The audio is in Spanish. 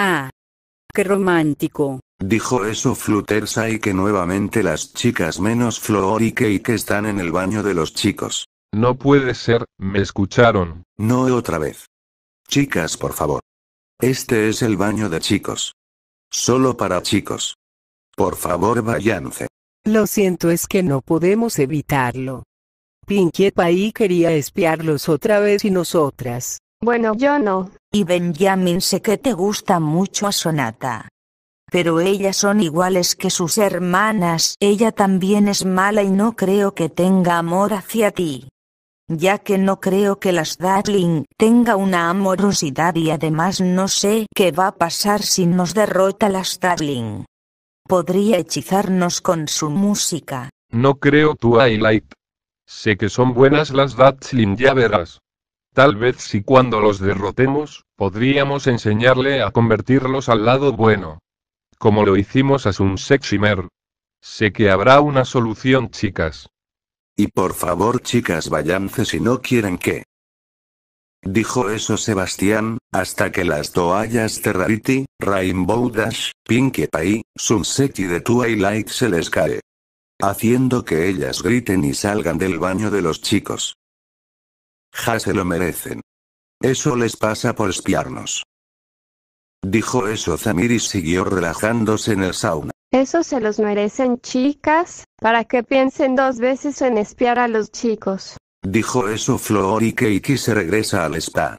Ah. Qué romántico. Dijo eso Fluttershy que nuevamente las chicas menos Flor y que están en el baño de los chicos. No puede ser, me escucharon. No otra vez. Chicas, por favor. Este es el baño de chicos. Solo para chicos. Por favor, vayanse. Lo siento, es que no podemos evitarlo. Pinkie Pie quería espiarlos otra vez y nosotras. Bueno, yo no. Y Benjamin sé que te gusta mucho a Sonata. Pero ellas son iguales que sus hermanas. Ella también es mala y no creo que tenga amor hacia ti. Ya que no creo que las Darling tenga una amorosidad y además no sé qué va a pasar si nos derrota las Darling. Podría hechizarnos con su música. No creo tu highlight Sé que son buenas las Darling, ya verás. Tal vez si cuando los derrotemos, podríamos enseñarle a convertirlos al lado bueno. Como lo hicimos a Sunset Shimmer. Sé que habrá una solución, chicas. Y por favor, chicas, vayanse si no quieren que. Dijo eso Sebastián, hasta que las toallas Terrarity, Rainbow Dash, Pinkie Pie, Sunset y de Twilight se les cae. Haciendo que ellas griten y salgan del baño de los chicos. Ja se lo merecen. Eso les pasa por espiarnos. Dijo eso Zamir y siguió relajándose en el sauna. Eso se los merecen chicas, para que piensen dos veces en espiar a los chicos. Dijo eso Flor y Keiki se regresa al spa.